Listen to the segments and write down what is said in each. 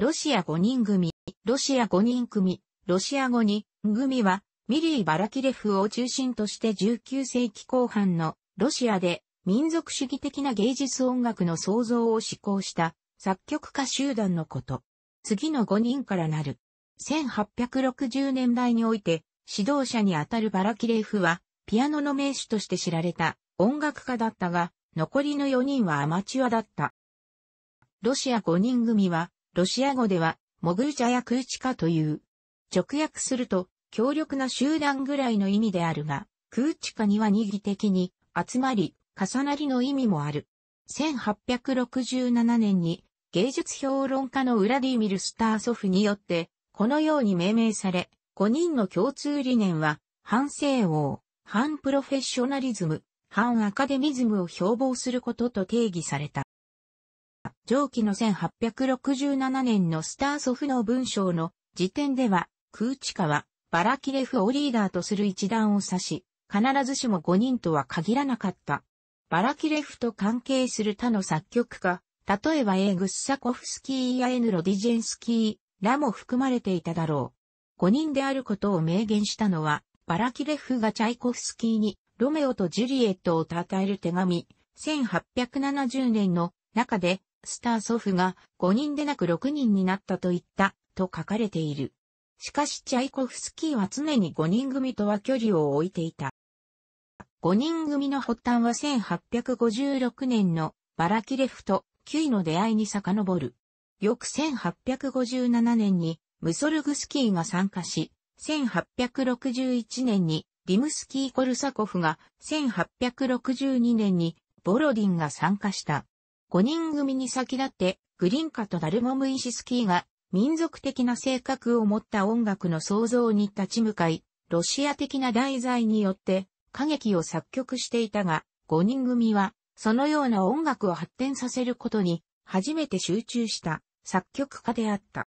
ロシア5人組、ロシア5人組、ロシア5人組は、ミリー・バラキレフを中心として19世紀後半のロシアで民族主義的な芸術音楽の創造を志向した作曲家集団のこと。次の5人からなる。1860年代において指導者にあたるバラキレフはピアノの名手として知られた音楽家だったが残りの4人はアマチュアだった。ロシア5人組はロシア語では、モグルチャやクーチカという。直訳すると、強力な集団ぐらいの意味であるが、クーチカには二義的に、集まり、重なりの意味もある。1867年に、芸術評論家のウラディミル・スターソフによって、このように命名され、5人の共通理念は、反西欧、反プロフェッショナリズム、反アカデミズムを標榜することと定義された。上記の1867年のスター祖父の文章の時点では、空地下はバラキレフをリーダーとする一団を指し、必ずしも5人とは限らなかった。バラキレフと関係する他の作曲家、例えばエーグッサコフスキーやエヌロディジェンスキーらも含まれていただろう。5人であることを明言したのは、バラキレフがチャイコフスキーにロメオとジュリエットを称える手紙、1870年の中でスター祖父が5人でなく6人になったと言った、と書かれている。しかしチャイコフスキーは常に5人組とは距離を置いていた。5人組の発端は1856年のバラキレフと9位の出会いに遡る。翌1857年にムソルグスキーが参加し、1861年にリムスキー・コルサコフが1862年にボロディンが参加した。5人組に先立って、グリンカとダルモムイシスキーが、民族的な性格を持った音楽の創造に立ち向かい、ロシア的な題材によって歌劇を作曲していたが、5人組はそのような音楽を発展させることに初めて集中した作曲家であった。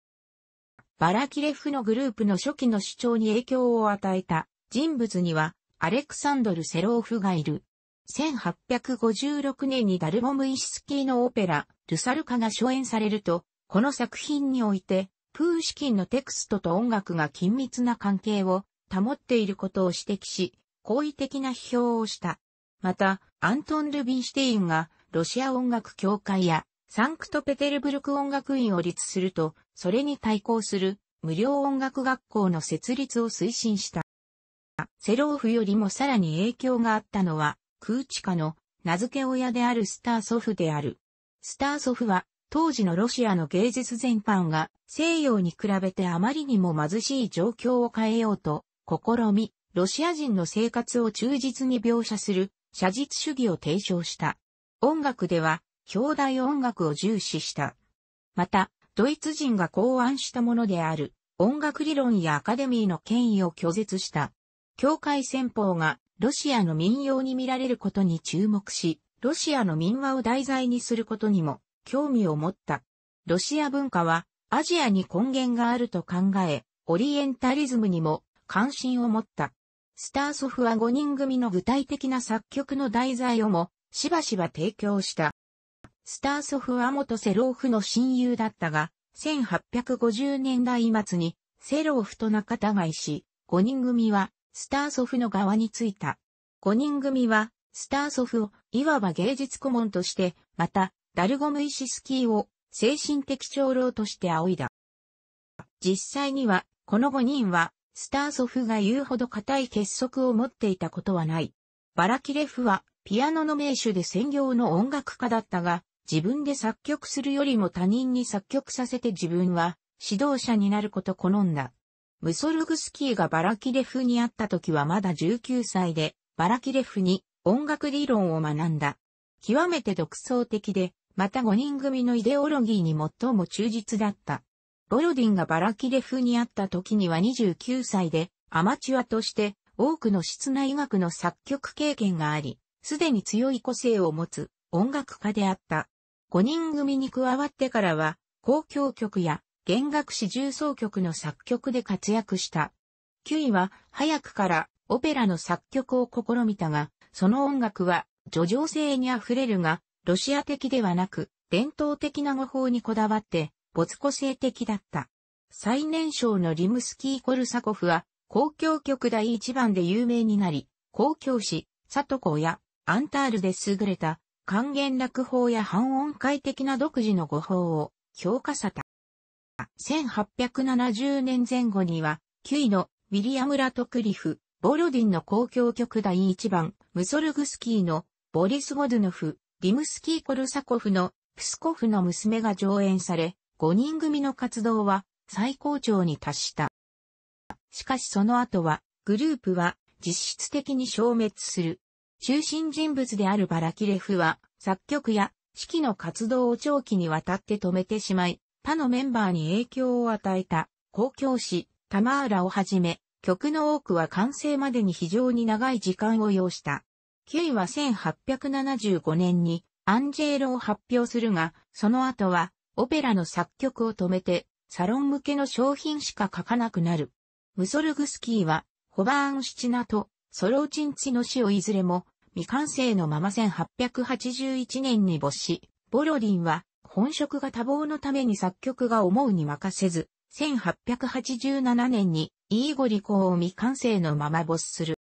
バラキレフのグループの初期の主張に影響を与えた人物にはアレクサンドル・セローフがいる。1856年にダルボムイシスキーのオペラ、ルサルカが初演されると、この作品において、プーシキンのテクストと音楽が緊密な関係を保っていることを指摘し、好意的な批評をした。また、アントン・ルビンシュテインがロシア音楽協会やサンクトペテルブルク音楽院を立すると、それに対抗する無料音楽学校の設立を推進した。セローフよりもさらに影響があったのは、空地下の名付け親であるスター祖父である。スター祖父は当時のロシアの芸術全般が西洋に比べてあまりにも貧しい状況を変えようと試み、ロシア人の生活を忠実に描写する写実主義を提唱した。音楽では表題音楽を重視した。また、ドイツ人が考案したものである音楽理論やアカデミーの権威を拒絶した。教会戦法がロシアの民謡に見られることに注目し、ロシアの民話を題材にすることにも興味を持った。ロシア文化はアジアに根源があると考え、オリエンタリズムにも関心を持った。スターソフは5人組の具体的な作曲の題材をもしばしば提供した。スターソフは元セローフの親友だったが、1850年代末にセローフと仲違いし、5人組はスターソフの側についた。5人組は、スターソフを、いわば芸術顧問として、また、ダルゴムイシスキーを、精神的長老として仰いだ。実際には、この5人は、スターソフが言うほど固い結束を持っていたことはない。バラキレフは、ピアノの名手で専業の音楽家だったが、自分で作曲するよりも他人に作曲させて自分は、指導者になること好んだ。ムソルグスキーがバラキレフに会った時はまだ19歳で、バラキレフに音楽理論を学んだ。極めて独創的で、また5人組のイデオロギーに最も忠実だった。ボロディンがバラキレフに会った時には29歳で、アマチュアとして多くの室内楽の作曲経験があり、すでに強い個性を持つ音楽家であった。5人組に加わってからは、公共曲や弦楽四重奏曲の作曲で活躍した。9位は早くからオペラの作曲を試みたが、その音楽は叙情性に溢れるが、ロシア的ではなく、伝統的な語法にこだわって、没個性的だった。最年少のリムスキー・コルサコフは、公共曲第一番で有名になり、公共詩、サトコやアンタールで優れた、還元楽法や半音階的な独自の語法を評価された。1870年前後には、9位のウィリアム・ラトクリフ、ボロディンの公共曲第1番、ムソルグスキーのボリス・ゴドゥノフ、リムスキー・コルサコフのプスコフの娘が上演され、5人組の活動は最高潮に達した。しかしその後は、グループは実質的に消滅する。中心人物であるバラキレフは、作曲や指揮の活動を長期にわたって止めてしまい、他のメンバーに影響を与えた、公共誌、タマーラをはじめ、曲の多くは完成までに非常に長い時間を要した。イは1875年にアンジェーロを発表するが、その後はオペラの作曲を止めて、サロン向けの商品しか書かなくなる。ムソルグスキーは、ホバーン・シチナとソローチンツの死をいずれも未完成のまま1881年に没し、ボロリンは本職が多忙のために作曲が思うに任せず、1887年にイーゴリコを未完成のまま没する。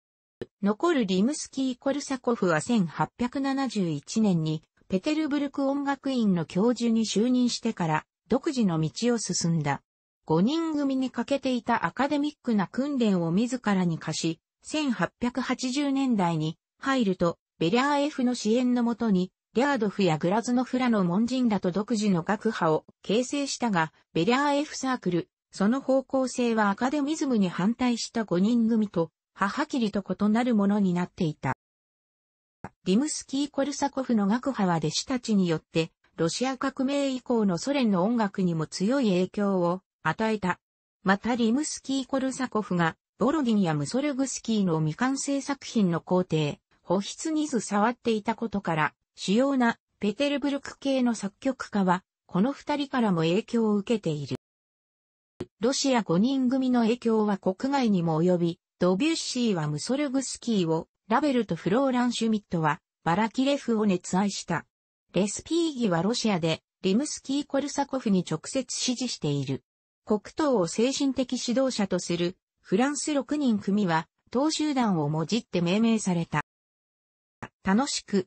残るリムスキー・コルサコフは1871年にペテルブルク音楽院の教授に就任してから独自の道を進んだ。5人組に欠けていたアカデミックな訓練を自らに課し、1880年代に入るとベリャー F の支援のもとにリャードフやグラズノフラの門人らと独自の学派を形成したが、ベリャー F サークル、その方向性はアカデミズムに反対した5人組と、母切りと異なるものになっていた。ディムスキー・コルサコフの学派は弟子たちによって、ロシア革命以降のソ連の音楽にも強い影響を与えた。またリムスキー・コルサコフが、ボロディンやムソルグスキーの未完成作品の工程、保湿にず触っていたことから、主要なペテルブルク系の作曲家は、この二人からも影響を受けている。ロシア5人組の影響は国外にも及び、ドビュッシーはムソルグスキーを、ラベルとフローラン・シュミットは、バラキレフを熱愛した。レスピーギはロシアで、リムスキー・コルサコフに直接支持している。国党を精神的指導者とする、フランス6人組は、党集団をもじって命名された。楽しく、